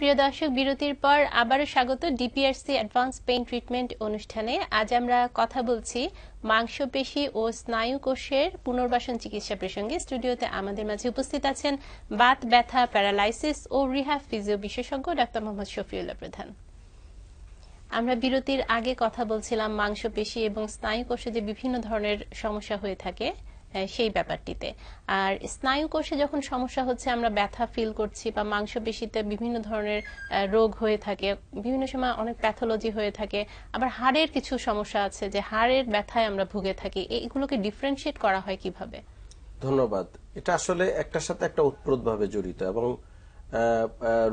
প্রিয় দর্শক বিরতির পর আবার স্বাগত ডিপিআরসি অ্যাডভান্স পেইন ট্রিটমেন্ট অনুষ্ঠানে আজ আমরা কথা বলছি মাংসপেশি ও স্নায়ু কোষের পুনর্বাসন চিকিৎসা প্রসঙ্গে স্টুডিওতে আমাদের মাঝে উপস্থিত আছেন বাত ব্যথা প্যারালাইসিস ও রিহাব ফিজিও বিশেষজ্ঞ ডাক্তার মোহাম্মদ শফিউল্লাহ প্রধান আমরা বিরতির আগে কথা বলছিলাম মাংসপেশি এবং স্নায়ু কোষে যে বিভিন্ন ধরনের সমস্যা হয়ে থাকে সেই ব্যাপারটিতে আর স্নায়ু কোষে যখন সমস্যা হচ্ছে আমরা ব্যথা ফিল করছি বা মাংসপেশিতে বিভিন্ন ধরনের রোগ হয়ে থাকে বিভিন্ন সময় অনেক প্যাথোলজি হয়ে থাকে আবার হাড়ের কিছু সমস্যা আছে যে হাড়ের ব্যথায় আমরা ভুগে থাকি এইগুলোকে ডিফারেন্সিয়েট করা হয় কিভাবে ধন্যবাদ এটা আসলে একটার সাথে একটা উৎপ্রোত ভাবে জড়িত এবং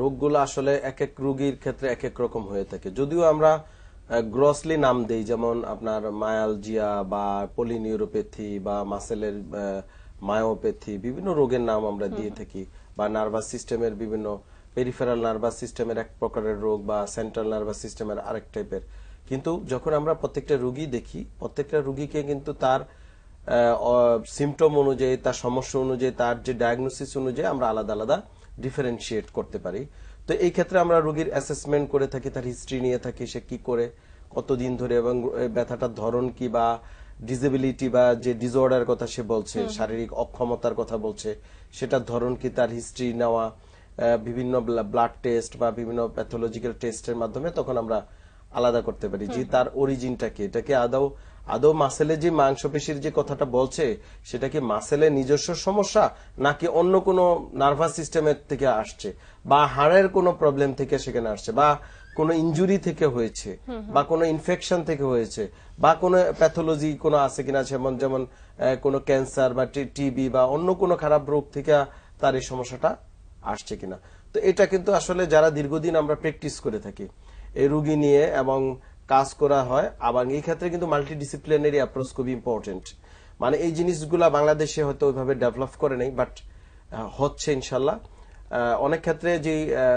রোগগুলো আসলে এক এক রোগীর ক্ষেত্রে এক এক রকম হয়ে থাকে যদিও আমরা গ্রসলি নাম দেই যেমন আপনার মায়ালজিয়া বা পলিনিউরোপ্যাথি বা মাসেলের মায়োপ্যাথি বিভিন্ন রোগের নাম আমরা দিয়ে থাকি বা নার্ভাস সিস্টেমের বিভিন্ন পেরিফেরাল নার্ভাস সিস্টেমের এক প্রকারের রোগ বা সেন্ট্রাল নার্ভাস সিস্টেমের আরেক টাইপের কিন্তু যখন আমরা প্রত্যেকটা রুগী দেখি প্রত্যেকটা রুগীকে কিন্তু তার সিমটম অনুযায়ী তার সমস্যা অনুযায়ী তার যে ডায়াগনোসিস অনুযায়ী আমরা আলাদা আলাদা ডিফারেন্সিয়েট করতে পারি তো এই ক্ষেত্রে আমরা রোগীর অ্যাসেসমেন্ট করে থাকি তার হিস্ট্রি নিয়ে থাকি সে কি করে কতদিন ধরে এবং ব্যথাটার ধরন কি বা ডিজেবিলিটি বা যে ডিসঅর্ডার কথা সে বলছে শারীরিক অক্ষমতার কথা বলছে সেটার ধরন কি তার হিস্ট্রি নেওয়া বিভিন্ন ব্লাড টেস্ট বা বিভিন্ন প্যাথোলজিক্যাল টেস্টের মাধ্যমে তখন আমরা আলাদা করতে পারি যে তার অরিজিনটা কি এটাকে আদৌ আদৌ মাসেলে যে মাংসপেশির যে কথাটা বলছে সেটা কি মাসেলে নিজস্ব সমস্যা নাকি অন্য কোনো নার্ভাস সিস্টেমের থেকে আসছে বা হাড়ের কোনো প্রবলেম থেকে সেখানে আসছে বা কোনো ইঞ্জুরি থেকে হয়েছে বা কোনো ইনফেকশন থেকে হয়েছে বা কোনো প্যাথোলজি কোনো আছে কিনা যেমন যেমন কোনো ক্যান্সার বা টিবি বা অন্য কোনো খারাপ রোগ থেকে তার এই সমস্যাটা আসছে কিনা তো এটা কিন্তু আসলে যারা দীর্ঘদিন আমরা প্র্যাকটিস করে থাকি এই রুগী নিয়ে এবং কাজ করা হয় আবার এই ক্ষেত্রে কিন্তু ডিসিপ্লিনারি অ্যাপ্রোচ খুবই ইম্পর্টেন্ট মানে এই জিনিসগুলো বাংলাদেশে হয়তো ওইভাবে ডেভেলপ করে নেই বাট হচ্ছে ইনশাল্লাহ অনেক ক্ষেত্রে যে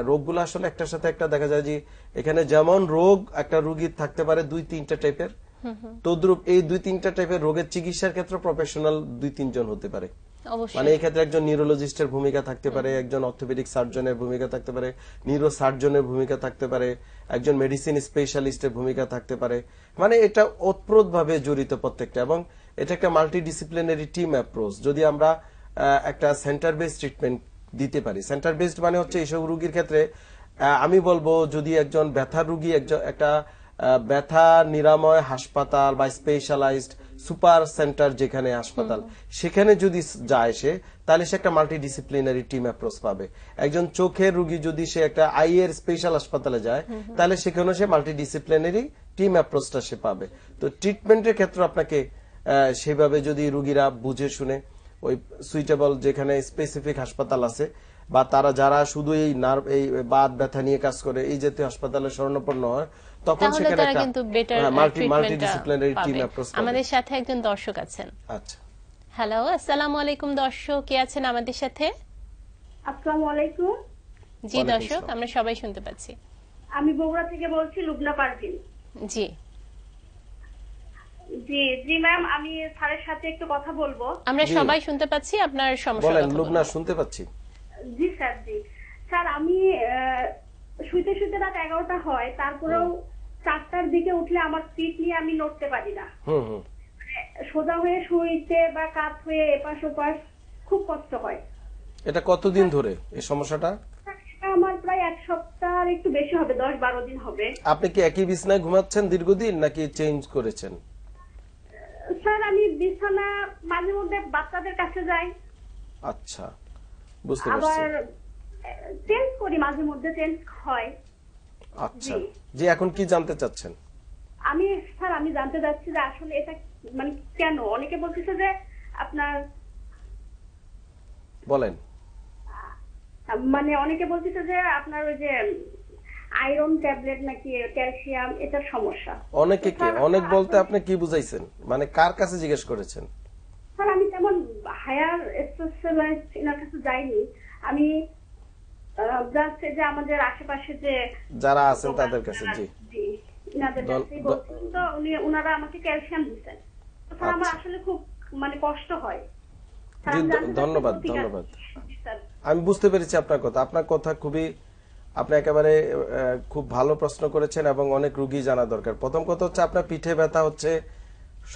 রোগগুলো আসলে একটার সাথে একটা দেখা যায় যে এখানে যেমন রোগ একটা রুগীর থাকতে পারে দুই তিনটা টাইপের তদ্রুপ এই দুই তিনটা টাইপের রোগের চিকিৎসার ক্ষেত্রে প্রফেশনাল দুই তিনজন হতে পারে মানে এই ক্ষেত্রে একজন নিউরোলজিস্টের ভূমিকা থাকতে পারে একজন অর্থোপেডিক সার্জনের ভূমিকা থাকতে পারে নিউরো সার্জনের ভূমিকা থাকতে পারে একজন মেডিসিন স্পেশালিস্টের ভূমিকা থাকতে পারে মানে এটা ওতপ্রোতভাবে জড়িত প্রত্যেকটা এবং এটা একটা মাল্টিডিসিপ্লিনারি টিম অ্যাপ্রোচ যদি আমরা একটা সেন্টার বেসড ট্রিটমেন্ট দিতে পারি সেন্টার বেসড মানে হচ্ছে এইসব রুগীর ক্ষেত্রে আমি বলবো যদি একজন ব্যথা রুগী একজন একটা ব্যথা নিরাময় হাসপাতাল বা স্পেশালাইজড সুপার সেন্টার যেখানে হাসপাতাল সেখানে যদি যায় সে তাহলে সে একটা মাল্টিডিসিপ্লিনারি টিম অ্যাপ্রোচ পাবে একজন চোখের রুগী যদি সে একটা আই এর স্পেশাল হাসপাতালে যায় তাহলে সেখানে সে মাল্টিডিসিপ্লিনারি টিম অ্যাপ্রোচটা সে পাবে তো ট্রিটমেন্টের ক্ষেত্রে আপনাকে সেভাবে যদি রুগীরা বুঝে শুনে ওই সুইটেবল যেখানে স্পেসিফিক হাসপাতাল আছে বা তারা যারা শুধু এই নার্ভ এই বাদ ব্যথা নিয়ে কাজ করে এই জাতীয় হাসপাতালে স্বর্ণপন্ন হয় তখন সেখানে একটা কিন্তু বেটার মাল্টিডিসিপ্লিনারি টিম অ্যাপ্রোচ আমাদের সাথে একজন দর্শক আছেন আচ্ছা হ্যালো আসসালামু আলাইকুম দর্শক কে আছেন আমাদের সাথে আসসালামু আলাইকুম জি দর্শক আমরা সবাই শুনতে পাচ্ছি আমি বগুড়া থেকে বলছি লুবনা পারভিন জি জি জি ম্যাম আমি স্যারের সাথে একটু কথা বলবো আমরা সবাই শুনতে পাচ্ছি আপনার সমস্যা বলেন লুবনা শুনতে পাচ্ছি জি স্যার জি স্যার আমি শুইতে শুইতে রাত এগারোটা হয় তারপরেও চারটার দিকে উঠলে আমার সিট নিয়ে আমি নড়তে পারি না মানে সোজা হয়ে শুইতে বা কাত হয়ে এপাশ ওপাশ খুব কষ্ট হয় এটা কতদিন ধরে এই সমস্যাটা আমার প্রায় এক সপ্তাহ একটু বেশি হবে দশ বারো দিন হবে আপনি কি একই বিছনায় ঘুমাচ্ছেন দীর্ঘদিন নাকি চেঞ্জ করেছেন স্যার আমি বিছানা মাঝে মধ্যে বাচ্চাদের কাছে যাই আচ্ছা বুঝতে পারছি আবার চেঞ্জ করি মাঝে মধ্যে চেঞ্জ হয় আচ্ছা যে এখন কি জানতে চাচ্ছেন আমি স্যার আমি জানতে চাচ্ছি যে আসলে এটা মানে কেন অনেকে বলতেছে যে আপনার বলেন মানে অনেকে বলতেছে যে আপনার ওই যে আয়রন ট্যাবলেট নাকি ক্যালসিয়াম এটার সমস্যা অনেকে কি অনেক বলতে আপনি কি বুঝাইছেন মানে কার কাছে জিজ্ঞেস করেছেন স্যার আমি তেমন হায়ার স্পেশালাইজ এনার কাছে যাইনি আমি যে আমাদের আশেপাশে যে যারা আছেন তাদের কাছে জি ওনারা আমাকে ক্যালসিয়াম আমার আচ্ছা। আসলে খুব মানে কষ্ট হয় ধন্যবাদ ধন্যবাদ আমি বুঝতে পেরেছি আপনার কথা আপনার কথা খুবই আপনি একেবারে খুব ভালো প্রশ্ন করেছেন এবং অনেক রুগী জানা দরকার প্রথম কথা হচ্ছে আপনার পিঠে ব্যথা হচ্ছে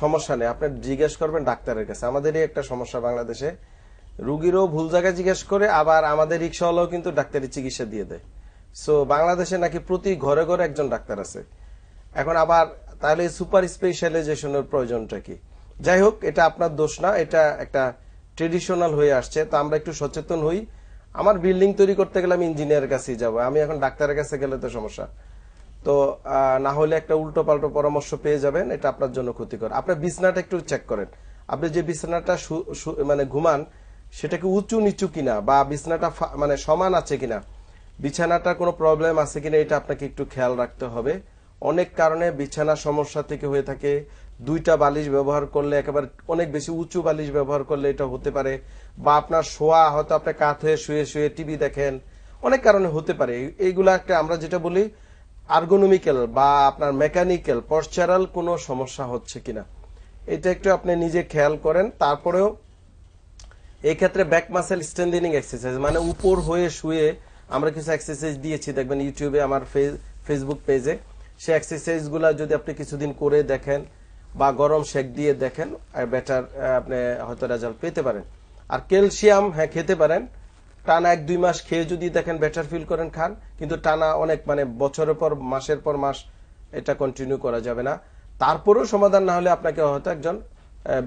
সমস্যা নেই আপনি জিজ্ঞেস করবেন ডাক্তারের কাছে আমাদেরই একটা সমস্যা বাংলাদেশে রুগীরও ভুল জায়গায় জিজ্ঞেস করে আবার আমাদের রিক্সাওয়ালাও কিন্তু ডাক্তারি চিকিৎসা দিয়ে দেয় সো বাংলাদেশে নাকি প্রতি ঘরে ঘরে একজন ডাক্তার আছে এখন আবার তাহলে সুপার স্পেশালাইজেশনের প্রয়োজনটা কি যাই হোক এটা আপনার দোষ না এটা একটা ট্রেডিশনাল হয়ে আসছে তো আমরা একটু সচেতন হই আমার বিল্ডিং তৈরি করতে গেলে আমি ইঞ্জিনিয়ারের কাছেই যাব আমি এখন ডাক্তারের কাছে গেলে তো সমস্যা তো না হলে একটা উল্টো পাল্টো পরামর্শ পেয়ে যাবেন এটা আপনার জন্য ক্ষতিকর আপনার বিছনাটা একটু চেক করেন আপনি যে বিছানাটা মানে ঘুমান সেটাকে উঁচু নিচু কিনা বা বিছানাটা মানে সমান আছে কিনা বিছানাটা কোনো প্রবলেম আছে কিনা এটা আপনাকে একটু খেয়াল রাখতে হবে অনেক কারণে বিছানা সমস্যা থেকে হয়ে থাকে দুইটা বালিশ ব্যবহার করলে একেবারে অনেক বেশি উঁচু বালিশ ব্যবহার করলে এটা হতে পারে বা আপনার শোয়া হয়তো আপনি কাঁথে শুয়ে শুয়ে টিভি দেখেন অনেক কারণে হতে পারে এইগুলা একটা আমরা যেটা বলি আর্গোনমিক্যাল বা আপনার মেকানিক্যাল পশ্চারাল কোনো সমস্যা হচ্ছে কিনা এটা একটু আপনি নিজে খেয়াল করেন তারপরেও এই ক্ষেত্রে ব্যাক মাসেল স্ট্রেন্দিনিং এক্সারসাইজ মানে উপর হয়ে শুয়ে আমরা কিছু এক্সারসাইজ দিয়েছি দেখবেন ইউটিউবে আমার ফেসবুক পেজে সেই এক্সারসাইজগুলো যদি আপনি কিছুদিন করে দেখেন বা গরম শেক দিয়ে দেখেন আর বেটার আপনি হয়তো রেজাল্ট পেতে পারেন আর ক্যালসিয়াম হ্যাঁ খেতে পারেন টানা এক দুই মাস খেয়ে যদি দেখেন বেটার ফিল করেন খান কিন্তু টানা অনেক মানে বছরের পর মাসের পর মাস এটা কন্টিনিউ করা যাবে না তারপরেও সমাধান না হলে আপনাকে হয়তো একজন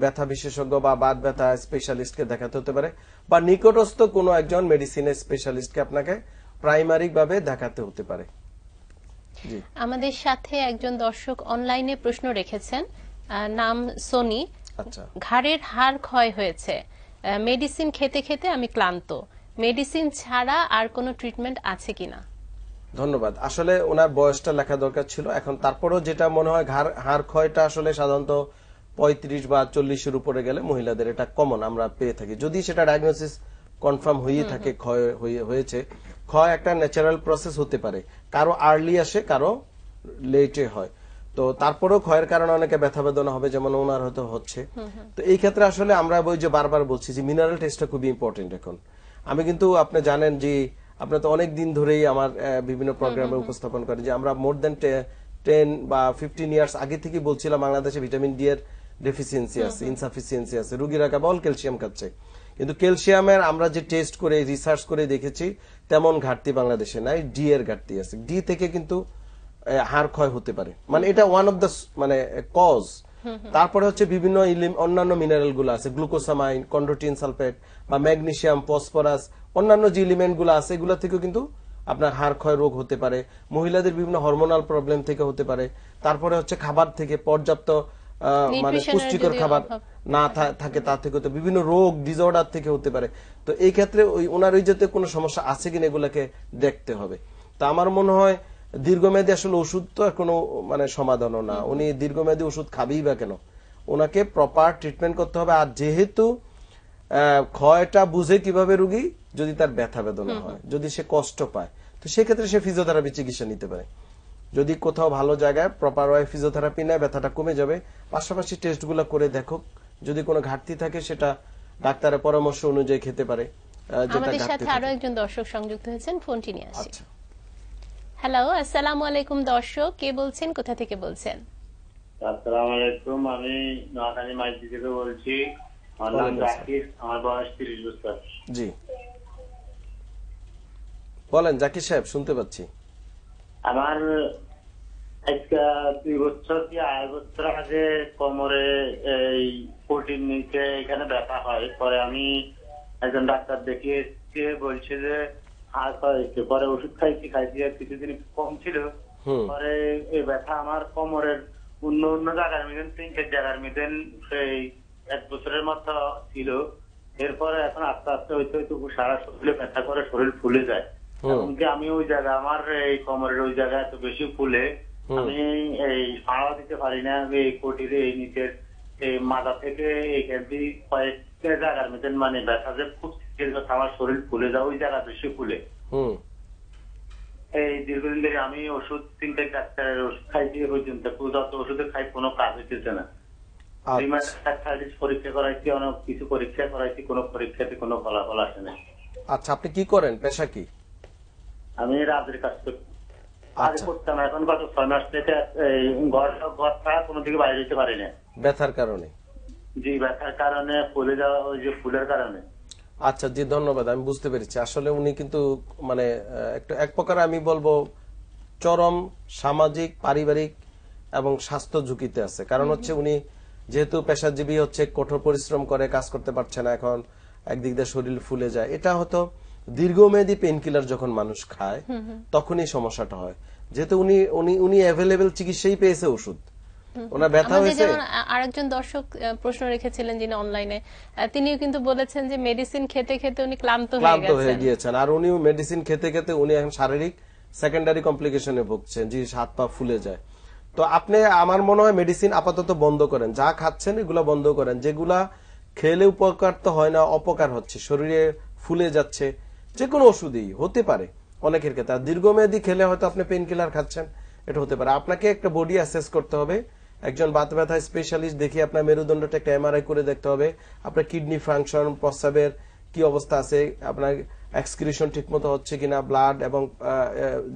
ব্যথা বিশেষজ্ঞ বা বাদ ব্যথা স্পেশালিস্টকে দেখাতে হতে পারে বা নিকটস্থ কোনো একজন মেডিসিনের স্পেশালিস্টকে আপনাকে প্রাইমারিভাবে দেখাতে হতে পারে আমাদের সাথে একজন দর্শক অনলাইনে প্রশ্ন রেখেছেন নাম সোনি আচ্ছা। ঘাড়ের হাড় ক্ষয় হয়েছে মেডিসিন খেতে খেতে আমি ক্লান্ত মেডিসিন ছাড়া আর কোনো ট্রিটমেন্ট আছে কিনা ধন্যবাদ আসলে ওনার বয়সটা লেখা দরকার ছিল এখন তারপরেও যেটা মনে হয় ঘাড় হাড় ক্ষয়টা আসলে সাধারণত পঁয়ত্রিশ বা চল্লিশের উপরে গেলে মহিলাদের এটা কমন আমরা পেয়ে থাকি যদি সেটা ডায়াগনোসিস কনফার্ম হয়ে থাকে ক্ষয় হয়েছে ক্ষয় একটা ন্যাচারাল প্রসেস হতে পারে কারো আর্লি আসে কারো লেটে হয় তো তারপরেও ক্ষয়ের কারণে অনেকে ব্যথা বেদনা হবে যেমন ওনার হয়তো হচ্ছে তো এই ক্ষেত্রে আসলে আমরা ওই যে বারবার বলছি যে মিনারেল টেস্টটা খুবই ইম্পর্টেন্ট এখন আমি কিন্তু আপনি জানেন যে আপনি তো অনেক দিন ধরেই আমার বিভিন্ন প্রোগ্রামে উপস্থাপন করেন যে আমরা মোর দেন টেন বা ফিফটিন ইয়ার্স আগে থেকে বলছিলাম বাংলাদেশে ভিটামিন ডি এর ডেফিসিয়েন্সি আছে ইনসাফিসিয়েন্সি আছে রুগীরা কেবল ক্যালসিয়াম খাচ্ছে কিন্তু ক্যালসিয়ামের আমরা যে টেস্ট করে রিসার্চ করে দেখেছি তেমন ঘাটতি বাংলাদেশে নাই ডি এর ঘাটতি আছে ডি থেকে কিন্তু হাড় ক্ষয় হতে পারে মানে এটা ওয়ান অফ দ্য মানে কজ mm-hmm. তারপরে হচ্ছে বিভিন্ন অন্যান্য মিনারেল গুলো আছে গ্লুকোসামাইন কন্ড্রোটিন সালফেট বা ম্যাগনেশিয়াম ফসফরাস অন্যান্য যে ইলিমেন্ট গুলো আছে এগুলো থেকেও কিন্তু আপনার হাড় ক্ষয় রোগ হতে পারে মহিলাদের বিভিন্ন হরমোনাল প্রবলেম থেকে হতে পারে তারপরে হচ্ছে খাবার থেকে পর্যাপ্ত মানে পুষ্টিকর খাবার না থাকে তার থেকে তো বিভিন্ন রোগ ডিজর্ডার থেকে হতে পারে তো এই ক্ষেত্রে ওই ওনার ওই যাতে কোনো সমস্যা আছে কিনা এগুলাকে দেখতে হবে তা আমার মনে হয় দীর্ঘমেয়াদী আসলে ওষুধ তো আর কোনো মানে সমাধানও না উনি দীর্ঘমেয়াদী ওষুধ খাবেই বা কেন ওনাকে প্রপার ট্রিটমেন্ট করতে হবে আর যেহেতু ক্ষয়টা বুঝে কিভাবে রুগী যদি তার ব্যথা বেদনা হয় যদি সে কষ্ট পায় তো সেক্ষেত্রে সে ফিজিওথেরাপি চিকিৎসা নিতে পারে যদি কোথাও ভালো জায়গায় প্রপার ওয়ে ফিজিওথেরাপি নেয় ব্যথাটা কমে যাবে পাশাপাশি টেস্টগুলো করে দেখো যদি কোনো ঘাটতি থাকে সেটা ডাক্তারের পরামর্শ অনুযায়ী খেতে পারে আমাদের সাথে আরো একজন দর্শক সংযুক্ত হয়েছেন ফোনটি নিয়ে আসি হ্যালো আচ্ছা। আসসালামু আলাইকুম দর্শক কে বলছেন কোথা থেকে বলছেন আসসালামু আলাইকুম আমি নোয়াখালী মাইজি থেকে বলছি আমার জাকির আমার বয়স 30 বছর জি বলেন জাকির সাহেব শুনতে পাচ্ছি আমার আজকে দুই বছর কি আড়াই বছর আগে কোমরে এই প্রোটিন নিচে এখানে ব্যথা হয় পরে আমি একজন ডাক্তার দেখিয়ে এসে বলছে যে হাত হয়েছে পরে ওষুধ খাইছি খাইছি আর কিছুদিন কম ছিল পরে এই ব্যথা আমার কোমরের অন্য অন্য জায়গার মিলেন তিন চার জায়গার মিলেন সেই এক বছরের মতো ছিল এরপরে এখন আস্তে আস্তে হয়তো সারা শরীরে ব্যথা করে শরীর ফুলে যায় এমনকি আমি ওই জায়গা আমার এই কোমরের ওই জায়গা এত বেশি ফুলে আমি এই ফাঁড়া দিতে পারি না এই কোটিরে এই নিচের এই মাথা থেকে এইখান থেকে কয়েকটা জায়গার মতন মানে ব্যথা যে খুব আমার শরীর ফুলে যায় ওই জায়গা বেশি ফুলে এই দীর্ঘদিন ধরে আমি ওষুধ তিনটে ডাক্তারের ওষুধ খাইছি ওই পর্যন্ত যত ওষুধ খাই কোনো কাজ হইতেছে না আচ্ছা। পরীক্ষা করাইছি অনেক কিছু পরীক্ষা করাইছি কোনো পরীক্ষাতে কোনো ফলাফল আসে না আচ্ছা আপনি কি করেন পেশা কি আমি রাজের কাজ করি আচ্ছা।, আচ্ছা জি ধন্যবাদ আমি বুঝতে পেরেছি আসলে উনি কিন্তু মানে একটা এক প্রকার আমি বলবো চরম সামাজিক পারিবারিক এবং স্বাস্থ্য ঝুঁকিতে আছে কারণ হচ্ছে উনি যেহেতু পেশাজীবী হচ্ছে কঠোর পরিশ্রম করে কাজ করতে পারছে না এখন একদিক দিয়ে শরীর ফুলে যায় এটা হতো দীর্ঘমেয়াদী পেন কিলার যখন মানুষ খায় তখন এই সমস্যাটা হয় যেহেতু উনি উনি উনি অ্যাভেলেবেল চিকিৎসাই পেয়েছে ওষুধ ওনার ব্যথা হয়েছে আরেকজন দর্শক প্রশ্ন রেখেছিলেন যিনি অনলাইনে তিনিও কিন্তু বলেছেন যে মেডিসিন খেতে খেতে উনি ক্লান্ত হয়ে গেছেন ক্লান্ত হয়ে গিয়েছেন আর উনিও মেডিসিন খেতে খেতে উনি এখন শারীরিক সেকেন্ডারি কমপ্লিকেশনে ভুগছেন যে হাত পা ফুলে যায় তো আপনি আমার মনে হয় মেডিসিন আপাতত বন্ধ করেন যা খাচ্ছেন এগুলো বন্ধ করেন যেগুলা খেলে উপকার তো হয় না অপকার হচ্ছে শরীরে ফুলে যাচ্ছে যে কোনো ওষুধই হতে পারে অনেকের ক্ষেত্রে দীর্ঘমেয়াদী খেলে হয়তো আপনি পেন কিলার খাচ্ছেন এটা হতে পারে আপনাকে একটা বডি অ্যাসেস করতে হবে একজন বাত ব্যথা স্পেশালিস্ট দেখি আপনার মেরুদণ্ডটা একটা এমআরআই করে দেখতে হবে আপনার কিডনি ফাংশন প্রস্রাবের কি অবস্থা আছে আপনার এক্সক্রিশন ঠিকমতো হচ্ছে কিনা ব্লাড এবং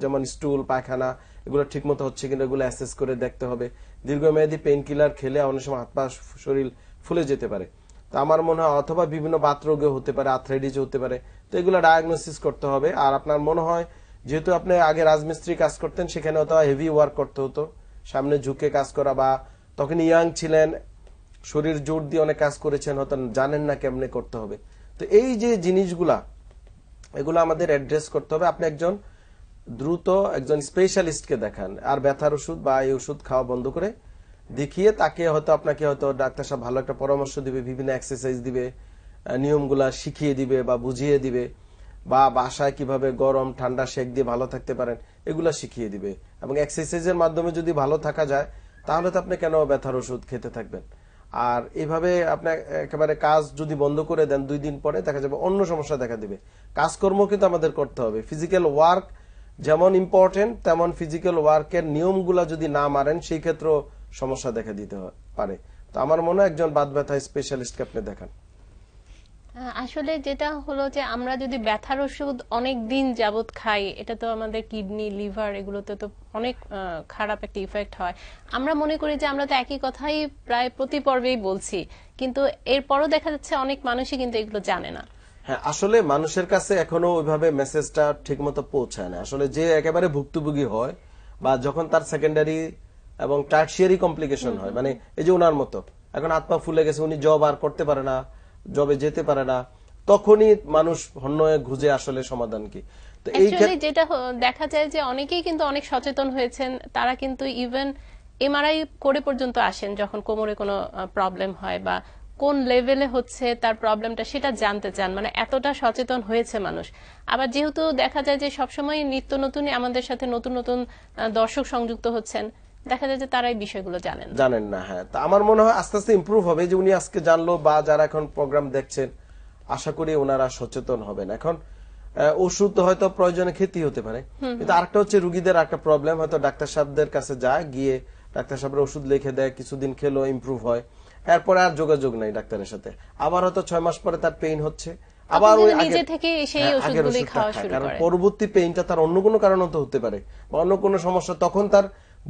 যেমন স্টুল পায়খানা এগুলো ঠিকমতো হচ্ছে কিনা এগুলো অ্যাসেস করে দেখতে হবে দীর্ঘমেয়াদী পেন কিলার খেলে অনেক সময় হাত পা শরীর ফুলে যেতে পারে তো আমার মনে হয় অথবা বিভিন্ন বাতরোগে হতে পারে আর্থ্রাইটিস হতে পারে তো এগুলো ডায়াগনোসিস করতে হবে আর আপনার মনে হয় যেহেতু আপনি আগে রাজমিস্ত্রি কাজ করতেন সেখানে হয়তো হেভি ওয়ার্ক করতে হতো সামনে ঝুঁকে কাজ করা বা তখন ইয়াং ছিলেন শরীর জোর দিয়ে অনেক কাজ করেছেন হয়তো জানেন না কেমনে করতে হবে তো এই যে জিনিসগুলা এগুলো আমাদের অ্যাড্রেস করতে হবে আপনি একজন দ্রুত একজন স্পেশালিস্টকে দেখান আর ব্যথার ওষুধ বা এই ওষুধ খাওয়া বন্ধ করে দেখিয়ে তাকে হয়তো আপনাকে হয়তো ডাক্তার সাহেব ভালো একটা পরামর্শ দিবে বিভিন্ন এক্সারসাইজ দিবে নিয়মগুলা শিখিয়ে দিবে বা বুঝিয়ে দিবে বা বাসায় কিভাবে গরম ঠান্ডা শেক দিয়ে ভালো থাকতে পারেন এগুলা শিখিয়ে দিবে এবং এক্সারসাইজের মাধ্যমে যদি ভালো থাকা যায় তাহলে তো আপনি কেন ব্যথার ওষুধ খেতে থাকবেন আর এভাবে আপনার একেবারে কাজ যদি বন্ধ করে দেন দুই দিন পরে দেখা যাবে অন্য সমস্যা দেখা দিবে কাজকর্ম কিন্তু আমাদের করতে হবে ফিজিক্যাল ওয়ার্ক যেমন ইম্পর্টেন্ট তেমন ফিজিক্যাল ওয়ার্কের নিয়মগুলা যদি না মারেন সেই ক্ষেত্রেও সমস্যা দেখা দিতে পারে তো আমার মনে হয় একজন বাদ ব্যথা স্পেশালিস্টকে আপনি দেখান আসলে যেটা হলো যে আমরা যদি ব্যথার ওষুধ অনেক দিন যাবত খাই এটা তো আমাদের কিডনি লিভার এগুলোতে তো অনেক খারাপ একটা ইফেক্ট হয় আমরা মনে করি যে আমরা তো একই কথাই প্রায় প্রতি পর্বেই বলছি কিন্তু এরপরও দেখা যাচ্ছে অনেক মানুষই কিন্তু এগুলো জানে না হ্যাঁ আসলে মানুষের কাছে এখনো ওইভাবে মেসেজটা ঠিকমতো পৌঁছায় না আসলে যে একেবারে ভুক্তভোগী হয় বা যখন তার সেকেন্ডারি এবং টার্সিয়ারি কমপ্লিকেশন হয় মানে এই যে ওনার মতো এখন আত্মা ফুলে গেছে উনি জব আর করতে পারে না জবে যেতে পারে না তখনই মানুষ হন্যয়ে ঘুজে আসলে সমাধান কি তো এই যেটা দেখা যায় যে অনেকেই কিন্তু অনেক সচেতন হয়েছেন তারা কিন্তু ইভেন এমআরআই করে পর্যন্ত আসেন যখন কোমরে কোনো প্রবলেম হয় বা কোন লেভেলে হচ্ছে তার প্রবলেমটা সেটা জানতে চান মানে এতটা সচেতন হয়েছে মানুষ আবার যেহেতু দেখা যায় যে সবসময় নিত্য নতুন আমাদের সাথে নতুন নতুন দর্শক সংযুক্ত হচ্ছেন দেখা যায় যে তারাই বিষয়গুলো জানেন জানেন না হ্যাঁ তা আমার মনে হয় আস্তে আস্তে ইম্প্রুভ হবে যে উনি আজকে জানলো বা যারা এখন প্রোগ্রাম দেখছেন আশা করি ওনারা সচেতন হবেন এখন ওষুধ হয়তো প্রয়োজনে ক্ষতি হতে পারে কিন্তু আরেকটা হচ্ছে রুগীদের একটা প্রবলেম হয়তো ডাক্তার সাহেবদের কাছে যায় গিয়ে ডাক্তার সাহেবরা ওষুধ লিখে দেয় কিছুদিন খেলো ইম্প্রুভ হয় এরপরে আর যোগাযোগ নাই ডাক্তারের সাথে আবার হয়তো ছয় মাস পরে তার পেইন হচ্ছে আবার ওই আগে থেকে সেই হ্যাঁ, ওষুধগুলো খাওয়া হ্যাঁ, শুরু করে কারণ পরবর্তী পেইনটা তার অন্য কোনো কারণে হতে পারে বা অন্য কোনো সমস্যা তখন তার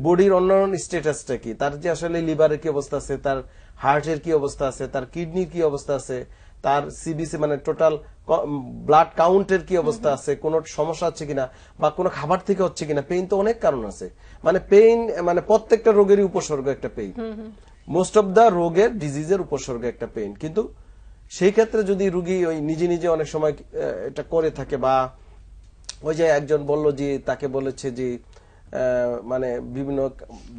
বডির অন্যান্য স্টেটাসটা কি তার যে আসলে লিভারের কি অবস্থা আছে তার হার্টের কি অবস্থা আছে তার কিডনির কি অবস্থা আছে তার সিবিসি মানে টোটাল ব্লাড কাউন্টের কি অবস্থা আছে কোন সমস্যা হচ্ছে কিনা বা কোনো খাবার থেকে হচ্ছে কিনা পেইন তো অনেক কারণ আছে মানে পেইন মানে প্রত্যেকটা রোগেরই উপসর্গ একটা পেইন মোস্ট অব দা রোগের ডিজিজের উপসর্গ একটা পেইন কিন্তু সেই ক্ষেত্রে যদি রুগী ওই নিজে নিজে অনেক সময় এটা করে থাকে বা ওই যে একজন বলল যে তাকে বলেছে যে মানে বিভিন্ন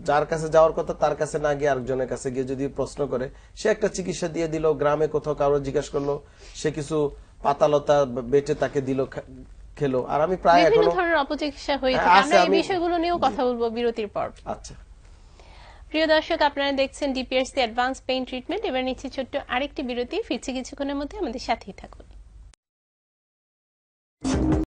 যার কাছে যাওয়ার কথা তার কাছে না গিয়ে আরেকজনের কাছে গিয়ে যদি প্রশ্ন করে সে একটা চিকিৎসা দিয়ে দিল গ্রামে কোথাও কারো জিজ্ঞেস করলো সে কিছু পাতালতা বেটে তাকে দিল খেলো আর আমি প্রায় এখনো ধরনের অপচিকিৎসা হয়ে এই বিষয়গুলো নিয়েও কথা বলবো বিরতির পর আচ্ছা প্রিয় দর্শক আপনারা দেখছেন ডিপিআরসি অ্যাডভান্স পেইন ট্রিটমেন্ট এবার নিচ্ছি ছোট্ট আরেকটি বিরতি ফিরছে কিছুক্ষণের মধ্যে আমাদের সাথেই থাকুন